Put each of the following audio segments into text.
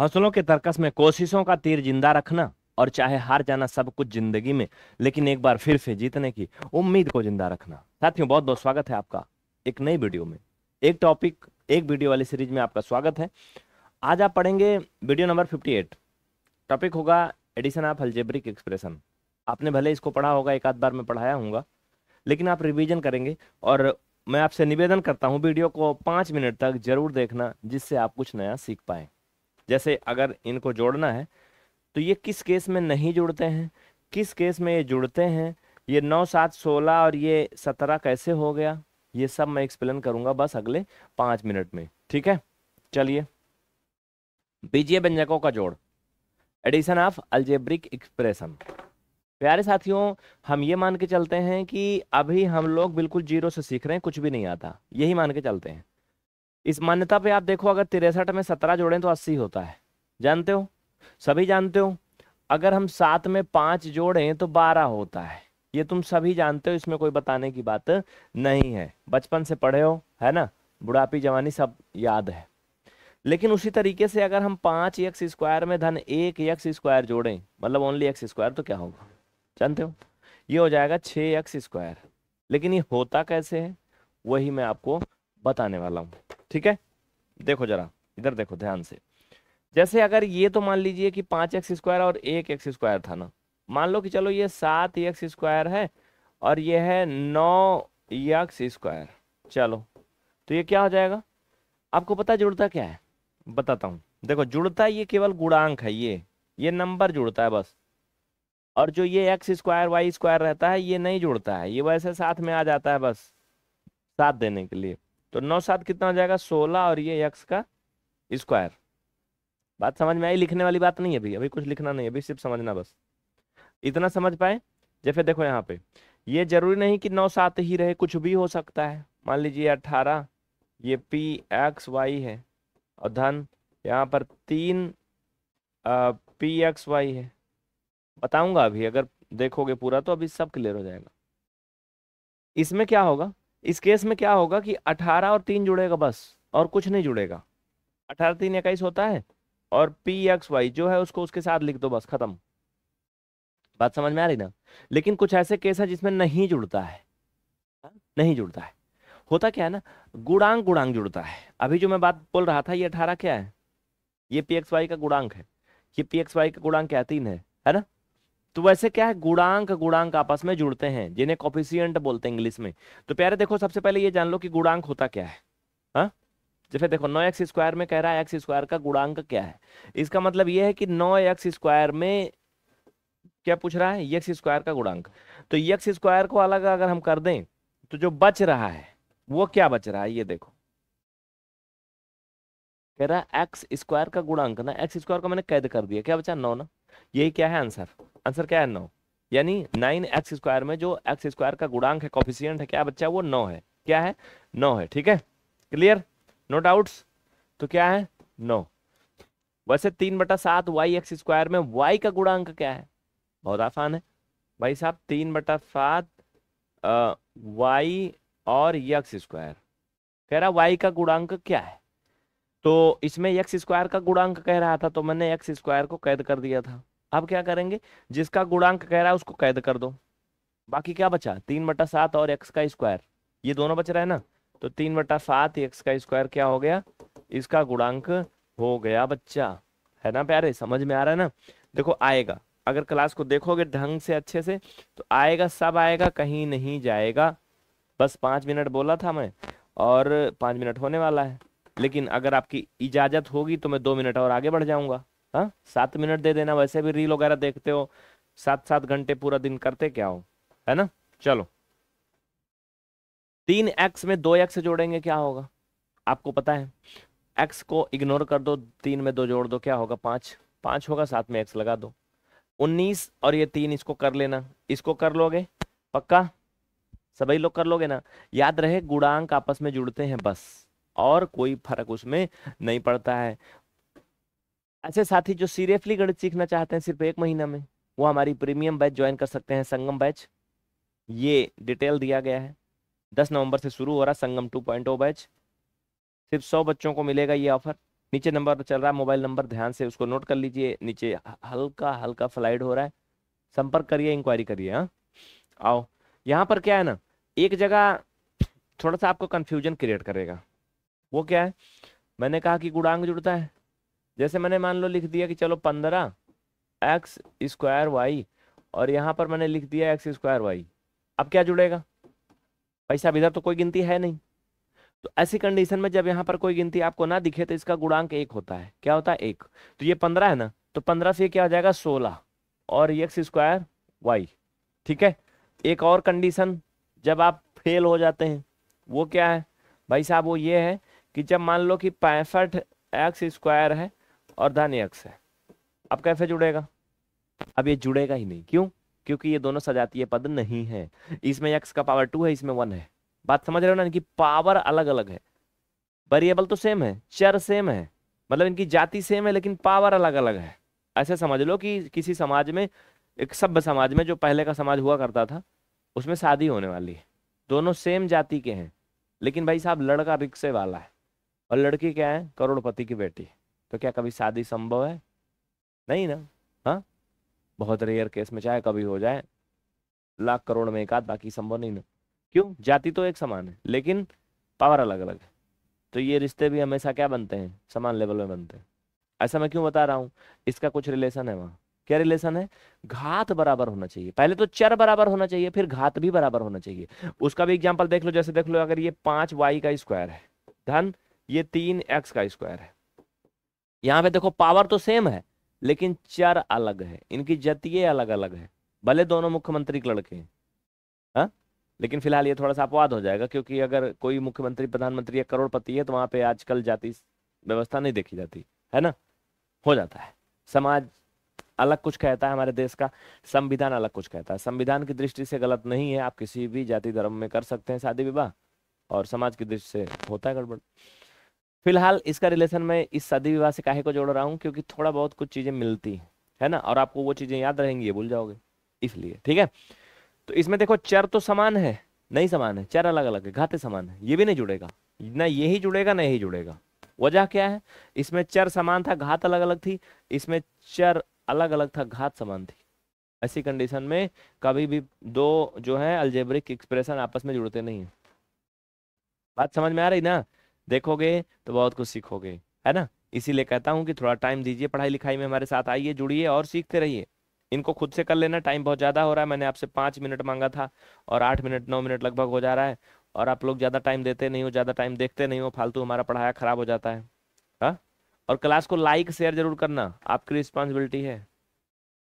हौसलों के तरकस में कोशिशों का तीर जिंदा रखना और चाहे हार जाना सब कुछ जिंदगी में लेकिन एक बार फिर से जीतने की उम्मीद को जिंदा रखना साथियों बहुत बहुत स्वागत है आपका एक नई वीडियो में एक टॉपिक एक वीडियो वाली सीरीज में आपका स्वागत है आज आप पढ़ेंगे वीडियो नंबर 58 टॉपिक होगा एडिशन ऑफ अल्जेब्रिक एक्सप्रेशन आपने भले इसको पढ़ा होगा एक आध बार में पढ़ाया हूँ लेकिन आप रिवीजन करेंगे और मैं आपसे निवेदन करता हूँ वीडियो को पाँच मिनट तक जरूर देखना जिससे आप कुछ नया सीख पाएँ जैसे अगर इनको जोड़ना है तो ये किस केस में नहीं जुड़ते हैं किस केस में ये जुड़ते हैं ये नौ सात सोलह और ये सत्रह कैसे हो गया ये सब मैं एक्सप्लेन करूंगा बस अगले पांच मिनट में ठीक है चलिए बीजीय व्यंजकों का जोड़ एडिशन ऑफ अल्जेब्रिक एक्सप्रेशन प्यारे साथियों हम ये मान के चलते हैं कि अभी हम लोग बिल्कुल जीरो से सीख रहे हैं कुछ भी नहीं आता यही मान के चलते हैं इस मान्यता पे आप देखो अगर तिरसठ में सत्रह जोड़ें तो अस्सी होता है जानते हो सभी जानते हो अगर हम सात में पांच जोड़ें तो बारह होता है ये तुम सभी जानते हो इसमें कोई बताने की बात नहीं है बचपन से पढ़े हो है ना बुढ़ापी जवानी सब याद है लेकिन उसी तरीके से अगर हम पांच एक्स स्क्वायर में धन एक यक्स स्क्वायर जोड़ें मतलब ओनली एक्स स्क्वायर तो क्या होगा जानते हो ये हो जाएगा छः एक्स स्क्वायर लेकिन ये होता कैसे है वही मैं आपको बताने वाला हूँ ठीक है देखो जरा इधर देखो ध्यान से जैसे अगर ये तो मान लीजिए कि पांच एक्स स्क्वायर और एक एक्स स्क्वायर था ना मान लो कि चलो ये सात एक्स स्क्वायर है और ये है नौ एक्स स्क्वायर चलो तो ये क्या हो जाएगा आपको पता जुड़ता क्या है बताता हूँ देखो जुड़ता ये केवल गुणांक है ये ये नंबर जुड़ता है बस और जो ये एक्स स्क्वायर वाई स्क्वायर रहता है ये नहीं जुड़ता है ये वैसे साथ में आ जाता है बस साथ देने के लिए तो नौ सात कितना हो जाएगा सोलह और ये एक्स का स्क्वायर बात समझ में आई लिखने वाली बात नहीं है अभी अभी कुछ लिखना नहीं है अभी सिर्फ समझना बस इतना समझ पाए जैसे देखो यहाँ पे ये जरूरी नहीं कि नौ सात ही रहे कुछ भी हो सकता है मान लीजिए अट्ठारह ये पी एक्स वाई है और धन यहाँ पर तीन आ, पी एक्स वाई है बताऊंगा अभी अगर देखोगे पूरा तो अभी सब क्लियर हो जाएगा इसमें क्या होगा इस केस में क्या होगा कि अठारह और तीन जुड़ेगा बस और कुछ नहीं जुड़ेगा अठारह तीन इक्कीस होता है और पी एक्स वाई जो है उसको उसके साथ लिख दो बस खत्म बात समझ में आ रही ना लेकिन कुछ ऐसे केस है जिसमें नहीं जुड़ता है हाँ? नहीं जुड़ता है होता क्या है ना गुणांक गुणांक जुड़ता है अभी जो मैं बात बोल रहा था ये अठारह क्या है ये पी एक्स वाई का गुणांक है ये पी एक्स वाई का गुणांक क्या तीन है है ना तो वैसे क्या है गुणांक गुणांक आपस में जुड़ते हैं जिन्हें कॉफिशियंट बोलते हैं इंग्लिश में तो प्यारे देखो सबसे पहले ये जान लो कि गुणांक होता क्या है हा? जैसे देखो नौ एक्स स्क्वायर में कह रहा है एक्स स्क्वायर का गुणांक क्या है इसका मतलब ये है कि नौ एक्स स्क्वायर में क्या पूछ रहा है यक्स स्क्वायर का गुणांक तो यक्स स्क्वायर को अलग अगर हम कर दें तो जो बच रहा है वो क्या बच रहा है ये देखो कह रहा है एक्स स्क्वायर का गुणांक ना एक्स स्क्वायर को मैंने कैद कर दिया क्या बचा नौ ना यही क्या है आंसर आंसर क्या है नौ यानी नाइन एक्स स्क्वायर में जो एक्स स्क्वायर का गुणांक है कॉफिशियंट है क्या बच्चा वो नौ है क्या है नौ है ठीक है क्लियर नो डाउट्स तो क्या है नौ वैसे तीन बटा सात वाई एक्स स्क्वायर में वाई का गुणांक क्या है बहुत आसान है भाई साहब तीन बटा सात वाई और यक्स स्क्वायर कह रहा वाई का गुणांक क्या है तो इसमें यक्स स्क्वायर का गुणांक कह रहा था तो मैंने एक्स स्क्वायर को कैद कर दिया था अब क्या करेंगे जिसका गुणांक कह रहा है उसको कैद कर दो बाकी क्या बचा तीन बटा सात और एक्स का स्क्वायर ये दोनों बच रहा है ना तो तीन बटा सात एक्स का स्क्वायर क्या हो गया इसका गुणांक हो गया बच्चा है ना प्यारे समझ में आ रहा है ना देखो आएगा अगर क्लास को देखोगे ढंग से अच्छे से तो आएगा सब आएगा कहीं नहीं जाएगा बस पांच मिनट बोला था मैं और पांच मिनट होने वाला है लेकिन अगर आपकी इजाज़त होगी तो मैं दो मिनट और आगे बढ़ जाऊंगा हाँ सात मिनट दे देना वैसे भी रील वगैरह देखते हो सात सात घंटे पूरा दिन करते क्या हो है ना चलो तीन एक्स में दो एक्स जोड़ेंगे क्या होगा आपको पता है एक्स को इग्नोर कर दो तीन में दो जोड़ दो क्या होगा पांच पांच होगा साथ में एक्स लगा दो उन्नीस और ये तीन इसको कर लेना इसको कर लोगे पक्का सभी लोग कर लोगे ना याद रहे गुणांक आपस में जुड़ते हैं बस और कोई फर्क उसमें नहीं पड़ता है ऐसे अच्छा, साथी जो सीरियसली गणित सीखना चाहते हैं सिर्फ एक महीना में वो हमारी प्रीमियम बैच ज्वाइन कर सकते हैं संगम बैच ये डिटेल दिया गया है दस नवंबर से शुरू हो रहा संगम टू पॉइंट बैच सिर्फ सौ बच्चों को मिलेगा ये ऑफर नीचे नंबर चल रहा है मोबाइल नंबर ध्यान से उसको नोट कर लीजिए नीचे हल्का हल्का फ्लाइड हो रहा है संपर्क करिए इंक्वायरी करिए हाँ आओ यहाँ पर क्या है ना एक जगह थोड़ा सा आपको कन्फ्यूजन क्रिएट करेगा वो क्या है मैंने कहा कि गुड़ांग जुड़ता है जैसे मैंने मान लो लिख दिया कि चलो पंद्रह एक्स स्क्वायर वाई और यहाँ पर मैंने लिख दिया एक्स स्क्वायर वाई अब क्या जुड़ेगा भाई साहब इधर तो कोई गिनती है नहीं तो ऐसी कंडीशन में जब यहाँ पर कोई गिनती आपको ना दिखे तो इसका गुणांक एक होता है क्या होता है एक तो ये पंद्रह है ना तो पंद्रह से क्या हो जाएगा सोलह और एक्स स्क्वायर वाई ठीक है एक और कंडीशन जब आप फेल हो जाते हैं वो क्या है भाई साहब वो ये है कि जब मान लो कि पैंसठ एक्स स्क्वायर है और धान्य अक्ष है अब कैसे जुड़ेगा अब ये जुड़ेगा ही नहीं क्यों क्योंकि ये दोनों सजातीय पद नहीं है इसमें यक्स का पावर टू है इसमें वन है बात समझ रहे हो ना इनकी पावर अलग अलग है वेरिएबल तो सेम है चर सेम है मतलब इनकी जाति सेम है लेकिन पावर अलग अलग है ऐसे समझ लो कि किसी समाज में एक सभ्य समाज में जो पहले का समाज हुआ करता था उसमें शादी होने वाली है दोनों सेम जाति के हैं लेकिन भाई साहब लड़का रिक्शे वाला है और लड़की क्या है करोड़पति की बेटी है तो क्या कभी शादी संभव है नहीं ना हाँ बहुत रेयर केस में चाहे कभी हो जाए लाख करोड़ में एक आध बाकी संभव नहीं ना क्यों जाति तो एक समान है लेकिन पावर अलग अलग है तो ये रिश्ते भी हमेशा क्या बनते हैं समान लेवल में बनते हैं ऐसा मैं क्यों बता रहा हूँ इसका कुछ रिलेशन है वहाँ क्या रिलेशन है घात बराबर होना चाहिए पहले तो चर बराबर होना चाहिए फिर घात भी बराबर होना चाहिए उसका भी एग्जाम्पल देख लो जैसे देख लो अगर ये पांच वाई का स्क्वायर है धन ये तीन एक्स का स्क्वायर है यहाँ पे देखो पावर तो सेम है लेकिन चर अलग है इनकी जतिये अलग अलग है भले दोनों मुख्यमंत्री के लड़के हैं हा? लेकिन फिलहाल ये थोड़ा सा अपवाद हो जाएगा क्योंकि अगर कोई मुख्यमंत्री प्रधानमंत्री या करोड़पति है तो वहां पे आजकल जाति व्यवस्था नहीं देखी जाती है ना हो जाता है समाज अलग कुछ कहता है हमारे देश का संविधान अलग कुछ कहता है संविधान की दृष्टि से गलत नहीं है आप किसी भी जाति धर्म में कर सकते हैं शादी विवाह और समाज की दृष्टि से होता है गड़बड़ फिलहाल इसका रिलेशन मैं इस शादी विवाह से काहे को जोड़ रहा हूँ क्योंकि थोड़ा बहुत कुछ चीज़ें मिलती हैं है ना और आपको वो चीज़ें याद रहेंगी ये भूल जाओगे इसलिए ठीक है तो इसमें देखो चर तो समान है नहीं समान है चर अलग अलग है घाते समान है ये भी नहीं जुड़ेगा ना ये ही जुड़ेगा ना यही जुड़ेगा वजह क्या है इसमें चर समान था घात अलग अलग थी इसमें चर अलग अलग था घात समान थी ऐसी कंडीशन में कभी भी दो जो है अल्जेब्रिक एक्सप्रेशन आपस में जुड़ते नहीं है बात समझ में आ रही ना देखोगे तो बहुत कुछ सीखोगे है ना इसीलिए कहता हूँ कि थोड़ा टाइम दीजिए पढ़ाई लिखाई में हमारे साथ आइए जुड़िए और सीखते रहिए इनको खुद से कर लेना टाइम बहुत ज़्यादा हो रहा है मैंने आपसे पांच मिनट मांगा था और आठ मिनट नौ मिनट लगभग हो जा रहा है और आप लोग ज़्यादा टाइम देते नहीं हो ज़्यादा टाइम देखते नहीं हो फालतू हमारा पढ़ाया ख़राब हो जाता है हा? और क्लास को लाइक शेयर जरूर करना आपकी रिस्पॉन्सिबिलिटी है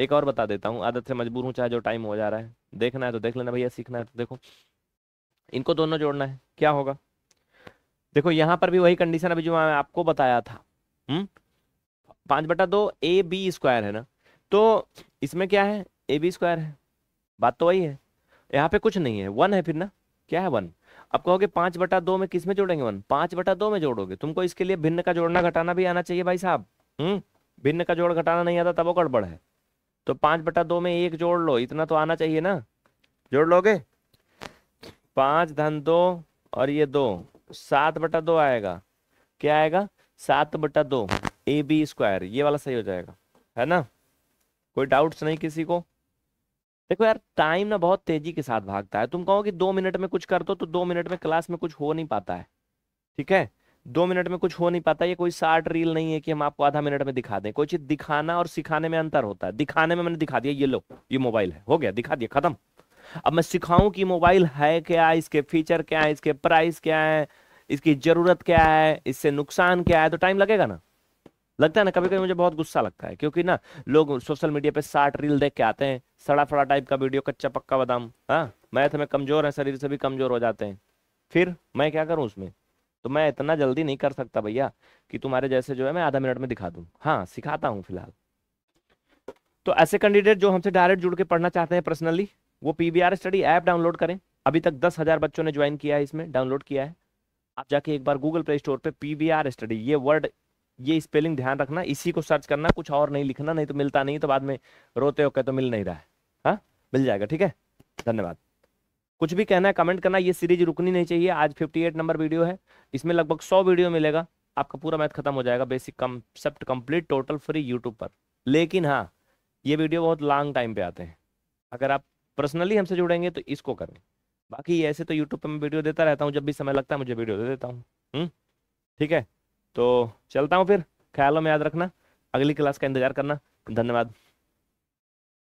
एक और बता देता हूँ आदत से मजबूर हूँ चाहे जो टाइम हो जा रहा है देखना है तो देख लेना भैया सीखना है तो देखो इनको दोनों जोड़ना है क्या होगा देखो यहाँ पर भी वही कंडीशन अभी जो मैं आपको बताया था हम्म पांच बटा दो ए बी स्क्वायर है ना तो इसमें क्या है ए बी स्क्वायर है बात तो वही है यहाँ पे कुछ नहीं है वन है फिर ना क्या है वन अब कहोगे पांच बटा दो में किस में जोड़ेंगे वन पांच बटा दो में जोड़ोगे तुमको इसके लिए भिन्न का जोड़ना घटाना भी आना चाहिए भाई साहब हम्म भिन्न का जोड़ घटाना नहीं आता तब वो गड़बड़ है तो पांच बटा दो में एक जोड़ लो इतना तो आना चाहिए ना जोड़ लोगे पांच धन दो और ये दो सात बटा दो आएगा क्या आएगा सात बटा दो ए बी स्क्वायर ये वाला सही हो जाएगा है ना कोई डाउट्स नहीं किसी को देखो यार टाइम ना बहुत तेजी के साथ भागता है तुम कहो कि दो मिनट में कुछ कर दो तो दो मिनट में क्लास में कुछ हो नहीं पाता है ठीक है दो मिनट में कुछ हो नहीं पाता ये कोई शार्ट रील नहीं है कि हम आपको आधा मिनट में दिखा दें कोई चीज दिखाना और सिखाने में अंतर होता है दिखाने में मैंने दिखा दिया ये लो ये मोबाइल है हो गया दिखा दिया खत्म अब मैं सिखाऊं कि मोबाइल है क्या इसके फीचर क्या है इसके प्राइस क्या है इसकी ज़रूरत क्या है इससे नुकसान क्या है तो टाइम लगेगा ना लगता है ना कभी कभी मुझे बहुत गुस्सा लगता है क्योंकि ना लोग सोशल मीडिया पे साठ रील देख के आते हैं सड़ा फड़ा टाइप का वीडियो कच्चा पक्का बादाम हाँ मैथ तो में कमज़ोर है शरीर से भी कमज़ोर हो जाते हैं फिर मैं क्या करूँ उसमें तो मैं इतना जल्दी नहीं कर सकता भैया कि तुम्हारे जैसे जो है मैं आधा मिनट में दिखा दूं हाँ सिखाता हूँ फिलहाल तो ऐसे कैंडिडेट जो हमसे डायरेक्ट जुड़ के पढ़ना चाहते हैं पर्सनली वो पी स्टडी ऐप डाउनलोड करें अभी तक दस हज़ार बच्चों ने ज्वाइन किया है इसमें डाउनलोड किया है आप जाके एक बार गूगल प्ले स्टोर पे पीवीआर स्टडी ये वर्ड ये स्पेलिंग ध्यान रखना इसी को सर्च करना कुछ और नहीं लिखना नहीं तो मिलता नहीं तो बाद में रोते हो तो मिल नहीं रहा है हाँ मिल जाएगा ठीक है धन्यवाद कुछ भी कहना है कमेंट करना ये सीरीज रुकनी नहीं चाहिए आज 58 नंबर वीडियो है इसमें लगभग 100 वीडियो मिलेगा आपका पूरा मैथ खत्म हो जाएगा basic concept complete total free YouTube पर लेकिन हाँ ये वीडियो बहुत लॉन्ग टाइम पे आते हैं अगर आप पर्सनली हमसे जुड़ेंगे तो इसको करें बाकी ऐसे तो यूट्यूब पर मैं वीडियो देता रहता हूँ जब भी समय लगता है मुझे वीडियो दे देता हूँ हम्म, ठीक है तो चलता हूँ फिर ख्यालों में याद रखना अगली क्लास का इंतजार करना धन्यवाद